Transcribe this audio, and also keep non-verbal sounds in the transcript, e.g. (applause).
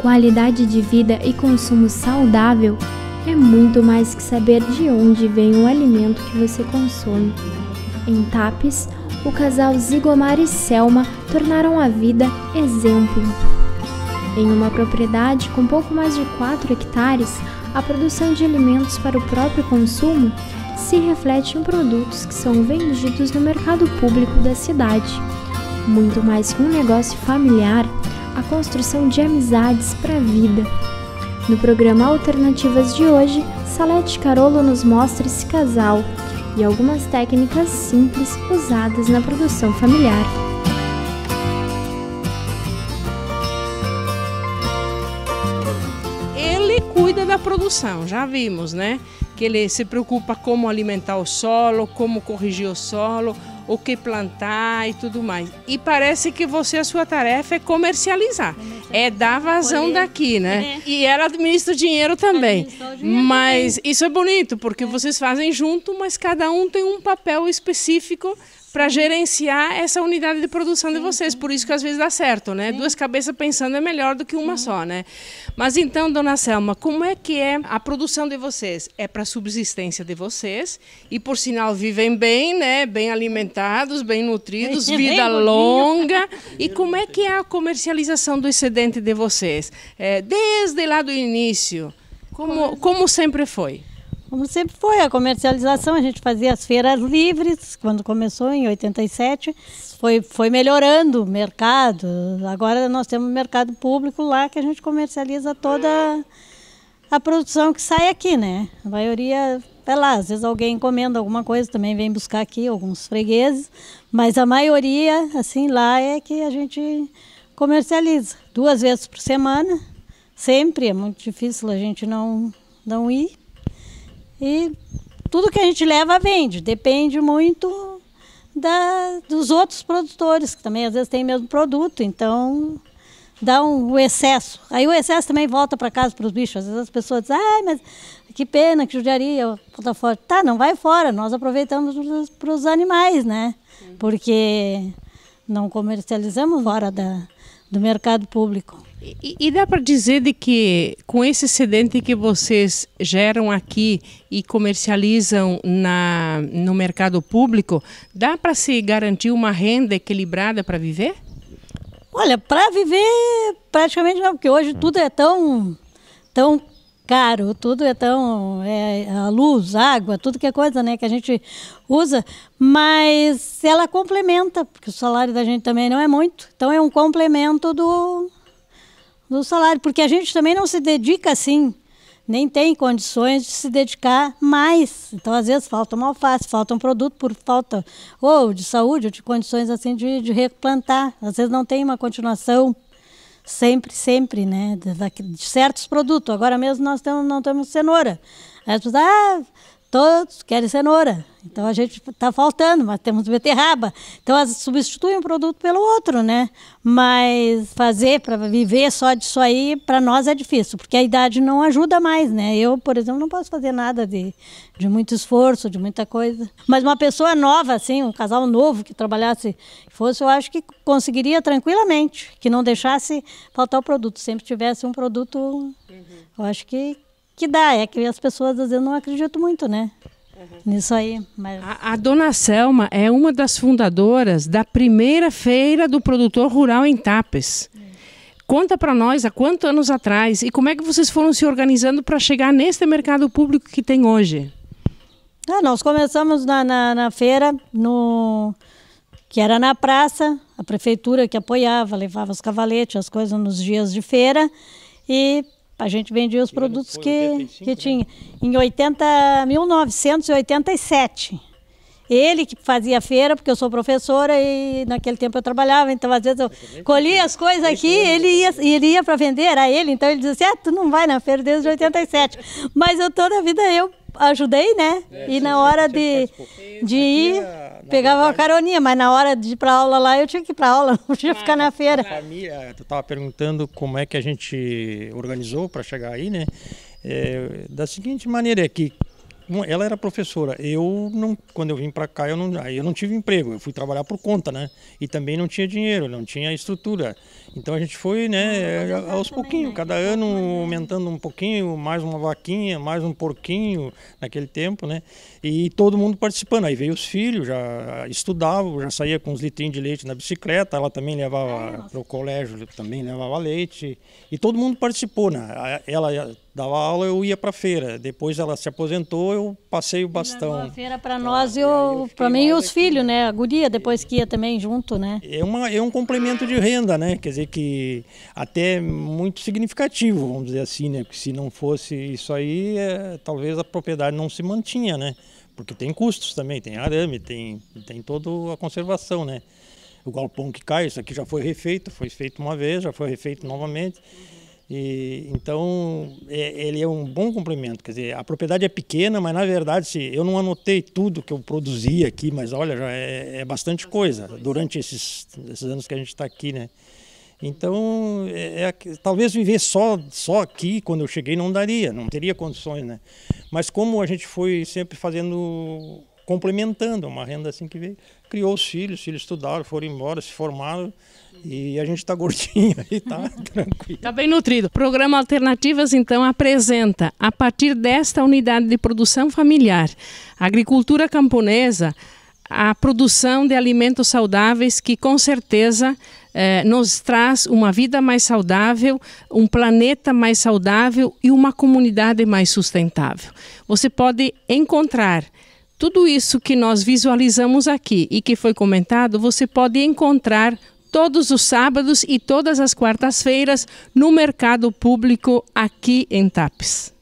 qualidade de vida e consumo saudável é muito mais que saber de onde vem o alimento que você consome. Em Tapes, o casal Zigomar e Selma tornaram a vida exemplo. Em uma propriedade com pouco mais de 4 hectares, a produção de alimentos para o próprio consumo se reflete em produtos que são vendidos no mercado público da cidade. Muito mais que um negócio familiar, a construção de amizades para a vida. No programa Alternativas de hoje, Salete Carolo nos mostra esse casal e algumas técnicas simples usadas na produção familiar. Ele cuida da produção, já vimos, né? Que ele se preocupa como alimentar o solo, como corrigir o solo, o que plantar e tudo mais. E parece que você, a sua tarefa é comercializar, comercializar. é dar vazão Colher. daqui, né? É. E ela administra o dinheiro também. O dinheiro mas também. isso é bonito, porque é. vocês fazem junto, mas cada um tem um papel específico para gerenciar essa unidade de produção de vocês. Por isso que às vezes dá certo, né? Duas cabeças pensando é melhor do que uma só, né? Mas então, dona Selma, como é que é a produção de vocês? É para subsistência de vocês e por sinal vivem bem, né? Bem alimentados, bem nutridos, vida longa. (laughs) E como é que é a comercialização do excedente de vocês? É, desde lá do início, como, é. como sempre foi? Como sempre foi, a comercialização, a gente fazia as feiras livres, quando começou em 87, foi, foi melhorando o mercado. Agora nós temos um mercado público lá que a gente comercializa toda a produção que sai aqui, né? A maioria é lá, às vezes alguém encomenda alguma coisa, também vem buscar aqui, alguns fregueses, mas a maioria, assim, lá é que a gente comercializa. Duas vezes por semana, sempre, é muito difícil a gente não, não ir e tudo que a gente leva vende, depende muito da, dos outros produtores, que também às vezes tem o mesmo produto, então dá um, o excesso. Aí o excesso também volta para casa para os bichos. Às vezes as pessoas dizem, ai, ah, mas que pena, que judiaria, volta fora. Tá, não vai fora, nós aproveitamos para os animais, né? Porque não comercializamos fora da, do mercado público. E, e dá para dizer de que com esse excedente que vocês geram aqui e comercializam na, no mercado público, dá para se garantir uma renda equilibrada para viver? Olha, para viver praticamente não, porque hoje tudo é tão, tão caro, tudo é tão. É, a luz, água, tudo que é coisa né, que a gente usa, mas ela complementa, porque o salário da gente também não é muito. Então é um complemento do, do salário, porque a gente também não se dedica assim, nem tem condições de se dedicar mais. Então, às vezes, falta uma alface, falta um produto por falta ou de saúde, ou de condições assim de, de replantar. Às vezes não tem uma continuação sempre, sempre, né? De, de certos produtos. Agora mesmo nós temos, não temos cenoura. as pessoas, ah, Todos querem cenoura. Então a gente está faltando, mas temos beterraba. Então elas substituem um produto pelo outro, né? Mas fazer para viver só disso aí, para nós é difícil, porque a idade não ajuda mais, né? Eu, por exemplo, não posso fazer nada de, de muito esforço, de muita coisa. Mas uma pessoa nova, assim, um casal novo que trabalhasse, fosse, eu acho que conseguiria tranquilamente, que não deixasse faltar o produto, sempre tivesse um produto. Eu acho que que dá. É que as pessoas às vezes não acreditam muito, né? Nisso aí. Mas... A, a, dona Selma é uma das fundadoras da primeira feira do produtor rural em Tapes. Conta para nós há quantos anos atrás e como é que vocês foram se organizando para chegar neste mercado público que tem hoje? Ah, nós começamos na, na, na feira, no, que era na praça, a prefeitura que apoiava, levava os cavaletes, as coisas nos dias de feira. E a gente vendia os produtos que, 85, que né? tinha. Né? Em 80, 1987. Ele que fazia feira, porque eu sou professora e naquele tempo eu trabalhava, então às vezes eu, colhia as coisas aqui, ele ia, ele ia para vender, era ele, então ele dizia assim, ah, tu não vai na feira desde 87. (laughs) Mas eu toda a vida eu ajudei, né? É, e na hora de, de ir, na pegava a caroninha, mas na hora de ir para aula lá, eu tinha que ir para aula, (laughs) não podia ficar na feira. Família, tu estava perguntando como é que a gente organizou para chegar aí, né? É, da seguinte maneira, é que ela era professora. Eu não, quando eu vim para cá, eu não, eu não tive emprego. Eu fui trabalhar por conta, né? E também não tinha dinheiro, não tinha estrutura. Então a gente foi, né? Ah, eh, aos pouquinhos, né? cada ano né? aumentando um pouquinho, mais uma vaquinha, mais um porquinho naquele tempo, né? E todo mundo participando. Aí veio os filhos, já estudavam, já saía com uns litrinhos de leite na bicicleta. Ela também levava para o colégio, também levava leite. E todo mundo participou, né? Ela dava aula, eu ia para feira. Depois ela se aposentou, eu passei o bastão. A feira para tá, nós e para mim e os filhos, né? A guria depois que ia também junto, né? É, uma, é um complemento de renda, né? Quer dizer que até muito significativo, vamos dizer assim, né? Porque se não fosse isso aí, é, talvez a propriedade não se mantinha, né? Porque tem custos também, tem arame, tem, tem toda a conservação, né? O galpão que cai, isso aqui já foi refeito, foi feito uma vez, já foi refeito novamente. E, então, é, ele é um bom complemento. Quer dizer, a propriedade é pequena, mas na verdade, se eu não anotei tudo que eu produzi aqui, mas olha, já é, é bastante coisa durante esses, esses anos que a gente está aqui, né? Então, é, é, talvez viver só, só aqui, quando eu cheguei, não daria, não teria condições, né? Mas como a gente foi sempre fazendo complementando, é uma renda assim que veio. Criou os filhos, os filhos estudaram, foram embora, se formaram. E a gente está gordinho aí, tá (laughs) tranquilo. Está bem nutrido. O programa Alternativas, então, apresenta, a partir desta unidade de produção familiar, agricultura camponesa, a produção de alimentos saudáveis que, com certeza, eh, nos traz uma vida mais saudável, um planeta mais saudável e uma comunidade mais sustentável. Você pode encontrar tudo isso que nós visualizamos aqui e que foi comentado, você pode encontrar todos os sábados e todas as quartas-feiras no mercado público aqui em Tapes.